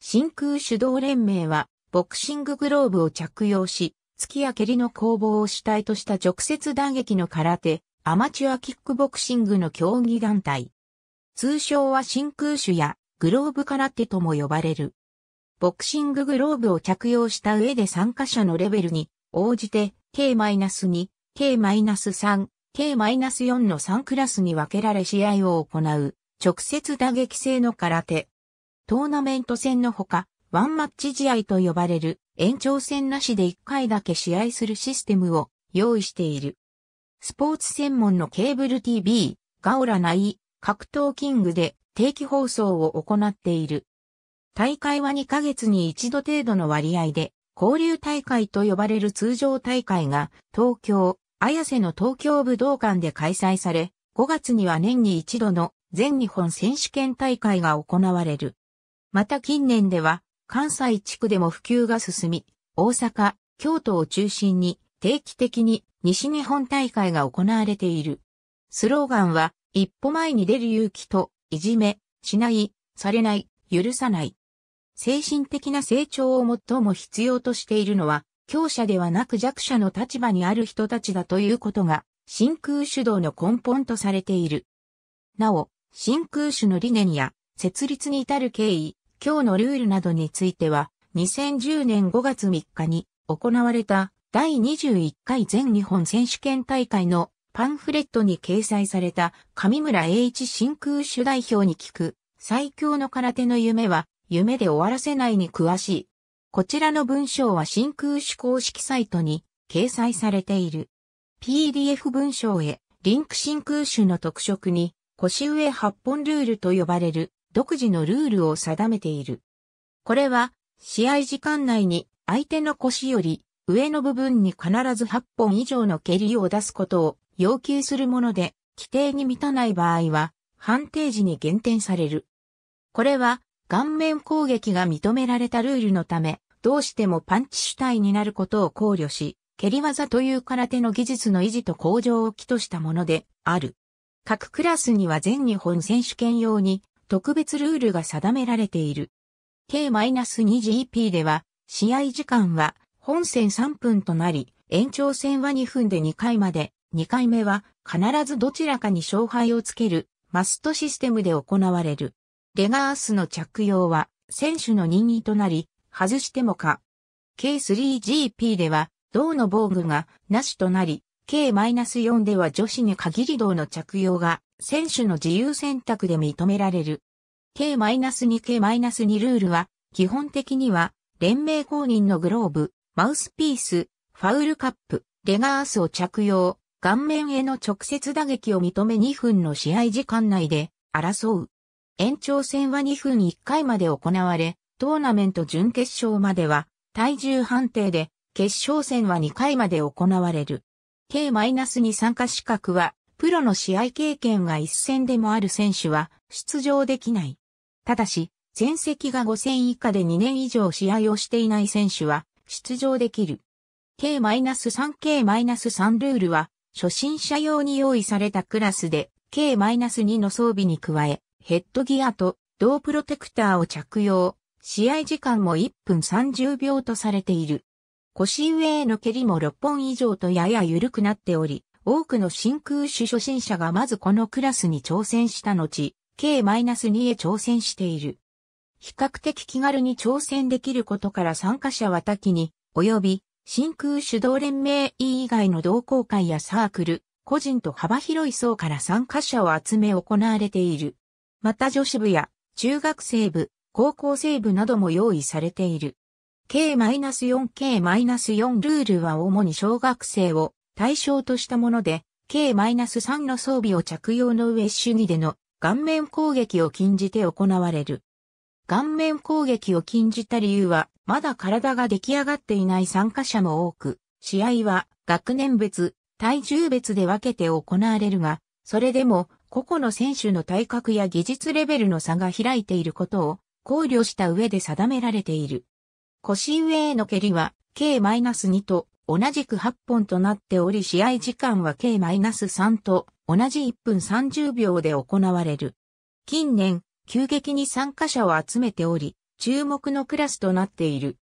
真空手動連盟は、ボクシンググローブを着用し、突きや蹴りの攻防を主体とした直接打撃の空手、アマチュアキックボクシングの競技団体。通称は真空手やグローブ空手とも呼ばれる。ボクシンググローブを着用した上で参加者のレベルに応じて、K-2、K-3、K-4 の3クラスに分けられ試合を行う、直接打撃性の空手、トーナメント戦のほか、ワンマッチ試合と呼ばれる延長戦なしで1回だけ試合するシステムを用意している。スポーツ専門のケーブル TV、ガオラナイ、格闘キングで定期放送を行っている。大会は2ヶ月に1度程度の割合で、交流大会と呼ばれる通常大会が東京、綾瀬の東京武道館で開催され、5月には年に1度の全日本選手権大会が行われる。また近年では、関西地区でも普及が進み、大阪、京都を中心に定期的に西日本大会が行われている。スローガンは、一歩前に出る勇気と、いじめ、しない、されない、許さない。精神的な成長を最も必要としているのは、強者ではなく弱者の立場にある人たちだということが、真空主導の根本とされている。なお、真空主の理念や、設立に至る経緯、今日のルールなどについては、2010年5月3日に行われた第21回全日本選手権大会のパンフレットに掲載された上村栄一真空主代表に聞く最強の空手の夢は夢で終わらせないに詳しい。こちらの文章は真空主公式サイトに掲載されている。PDF 文章へリンク真空主の特色に腰上8本ルールと呼ばれる独自のルールを定めている。これは、試合時間内に相手の腰より上の部分に必ず8本以上の蹴りを出すことを要求するもので、規定に満たない場合は、判定時に減点される。これは、顔面攻撃が認められたルールのため、どうしてもパンチ主体になることを考慮し、蹴り技という空手の技術の維持と向上を基としたものである。各クラスには全日本選手権用に特別ルールが定められている。K-2GP では、試合時間は本戦3分となり、延長戦は2分で2回まで、2回目は必ずどちらかに勝敗をつけるマストシステムで行われる。レガースの着用は選手の任意となり、外してもか。K3GP では、銅の防具がなしとなり、K-4 では女子に限り銅の着用が選手の自由選択で認められる。K-2K-2 ルールは、基本的には、連盟公認のグローブ、マウスピース、ファウルカップ、レガースを着用、顔面への直接打撃を認め2分の試合時間内で争う。延長戦は2分1回まで行われ、トーナメント準決勝までは体重判定で、決勝戦は2回まで行われる。K-2 参加資格はプロの試合経験が一戦でもある選手は出場できない。ただし、全席が5戦以下で2年以上試合をしていない選手は出場できる。K-3K-3 ルールは、初心者用に用意されたクラスで、K-2 の装備に加え、ヘッドギアと同プロテクターを着用、試合時間も1分30秒とされている。腰上への蹴りも6本以上とやや緩くなっており、多くの真空種初心者がまずこのクラスに挑戦した後、K-2 へ挑戦している。比較的気軽に挑戦できることから参加者は多岐に、及び、真空主導連盟委以外の同好会やサークル、個人と幅広い層から参加者を集め行われている。また女子部や中学生部、高校生部なども用意されている。K-4K-4 ルールは主に小学生を対象としたもので、K-3 の装備を着用の上主義での顔面攻撃を禁じて行われる。顔面攻撃を禁じた理由は、まだ体が出来上がっていない参加者も多く、試合は学年別、体重別で分けて行われるが、それでも個々の選手の体格や技術レベルの差が開いていることを考慮した上で定められている。腰上への蹴りは K-2 と同じく8本となっており試合時間は計 -3 と同じ1分30秒で行われる。近年、急激に参加者を集めており、注目のクラスとなっている。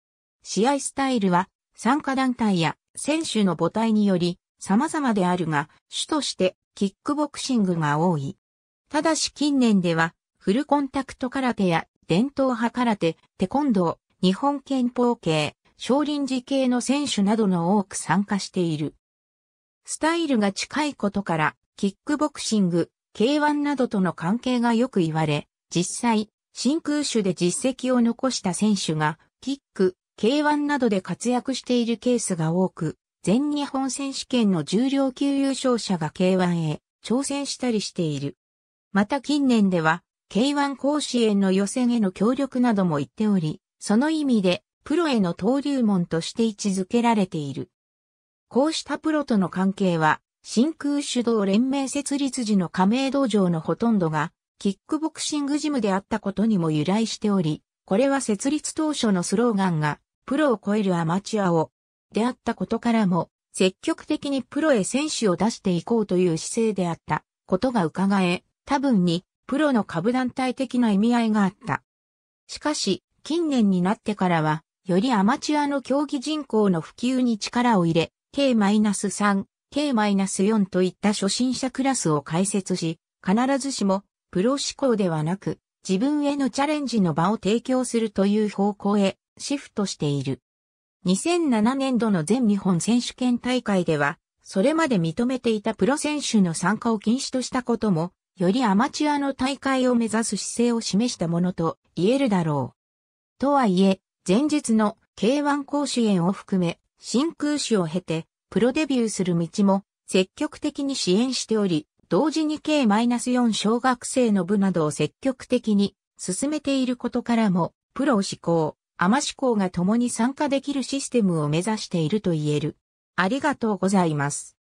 試合スタイルは、参加団体や選手の母体により様々であるが、主としてキックボクシングが多い。ただし近年では、フルコンタクト空手や伝統派空手、テコンドー、日本憲法系、少林寺系の選手などの多く参加している。スタイルが近いことから、キックボクシング、K1 などとの関係がよく言われ、実際、真空手で実績を残した選手が、キック、K1 などで活躍しているケースが多く、全日本選手権の重量級優勝者が K1 へ挑戦したりしている。また近年では、K1 甲子園の予選への協力なども言っており、その意味でプロへの登竜門として位置づけられている。こうしたプロとの関係は、真空主導連盟設立時の加盟道場のほとんどが、キックボクシングジムであったことにも由来しており、これは設立当初のスローガンが、プロを超えるアマチュアを、であったことからも、積極的にプロへ選手を出していこうという姿勢であったことが伺え、多分にプロの株団体的な意味合いがあった。しかし、近年になってからは、よりアマチュアの競技人口の普及に力を入れ、K-3、K-4 といった初心者クラスを開設し、必ずしもプロ志向ではなく、自分へのチャレンジの場を提供するという方向へシフトしている。2007年度の全日本選手権大会では、それまで認めていたプロ選手の参加を禁止としたことも、よりアマチュアの大会を目指す姿勢を示したものと言えるだろう。とはいえ、前日の K1 甲子園を含め、真空誌を経て、プロデビューする道も積極的に支援しており、同時に K-4 小学生の部などを積極的に進めていることからも、プロ志向、アマ志向が共に参加できるシステムを目指していると言える。ありがとうございます。